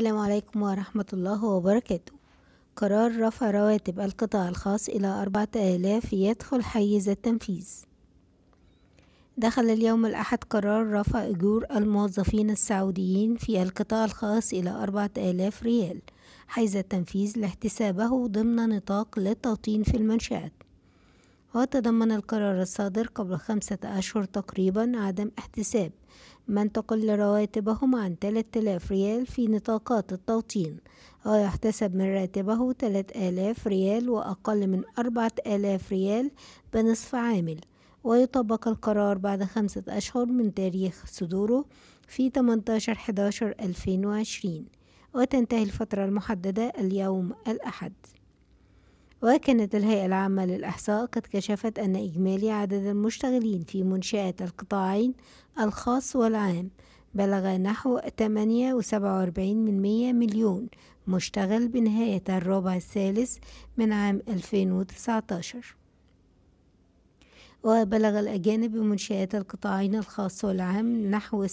السلام عليكم ورحمة الله وبركاته قرار رفع رواتب القطاع الخاص إلى أربعة آلاف يدخل حيز التنفيذ دخل اليوم الأحد قرار رفع أجور الموظفين السعوديين في القطاع الخاص إلى أربعة آلاف ريال حيز التنفيذ لاحتسابه ضمن نطاق للتوطين في المنشآت وتضمن القرار الصادر قبل خمسة أشهر تقريبا عدم احتساب من تقل رواتبهم عن 3000 ريال في نطاقات التوطين ويحتسب من راتبه 3000 ريال وأقل من 4000 ريال بنصف عامل ويطبق القرار بعد خمسة أشهر من تاريخ صدوره في 18 11 2020 وتنتهي الفترة المحددة اليوم الأحد وكانت الهيئة العامة للإحصاء قد كشفت أن إجمالي عدد المشتغلين في منشآت القطاعين الخاص والعام بلغ نحو 48 من 100 مليون مشتغل بنهاية الربع الثالث من عام 2019 وبلغ الأجانب بمنشآت القطاعين الخاص والعام نحو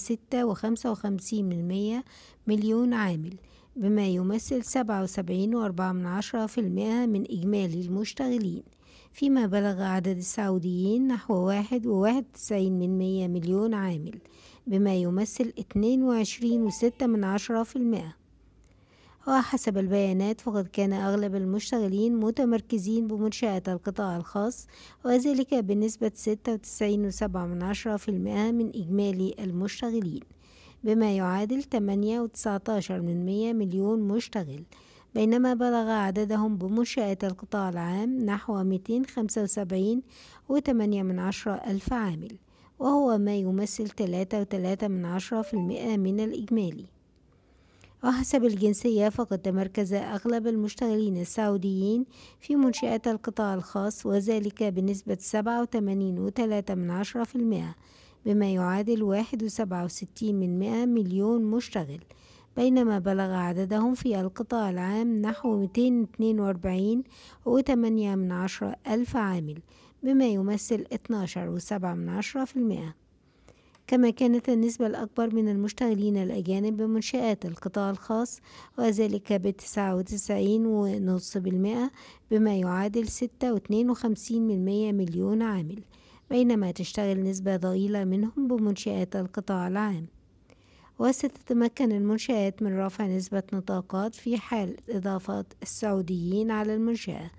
من 100 مليون عامل بما يمثل 77.4% من إجمالي المشتغلين فيما بلغ عدد السعوديين نحو واحد وواحد من مية مليون عامل بما يمثل اتنين وعشرين وستة من عشرة في المائة وحسب البيانات فقد كان أغلب المشتغلين متمركزين بمنشأة القطاع الخاص وذلك بنسبة ستة وتسعين وسبعة من عشرة في من إجمالي المشتغلين بما يعادل 8.19 من مليون مشتغل بينما بلغ عددهم بمنشآت القطاع العام نحو 275.8 من عشرة ألف عامل وهو ما يمثل تلاتة وتلاتة من عشرة في المئة من الإجمالي وحسب الجنسية فقد تمركز أغلب المشتغلين السعوديين في منشآت القطاع الخاص وذلك بنسبة سبعة وتلاتة من عشرة في المئة بما يعادل واحد وسبعة وستين من مئة مليون مشتغل بينما بلغ عددهم في القطاع العام نحو 242 وثمانية من عشرة ألف عامل بما يمثل 12.7 من عشرة في المئة كما كانت النسبة الأكبر من المشتغلين الأجانب بمنشآت القطاع الخاص وذلك بتسعة وتسعين ونص بما يعادل ستة وخمسين من مليون عامل بينما تشتغل نسبة ضئيلة منهم بمنشآت القطاع العام وستتمكن المنشآت من رفع نسبة نطاقات في حال إضافة السعوديين على المنشأة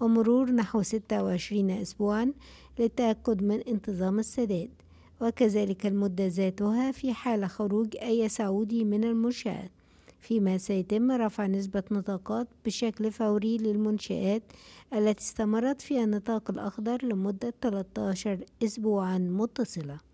ومرور نحو 26 أسبوعا للتأكد من انتظام السداد وكذلك المدة ذاتها في حال خروج أي سعودي من المنشأة فيما سيتم رفع نسبة نطاقات بشكل فوري للمنشآت التي استمرت في النطاق الأخضر لمدة 13 أسبوعا متصلة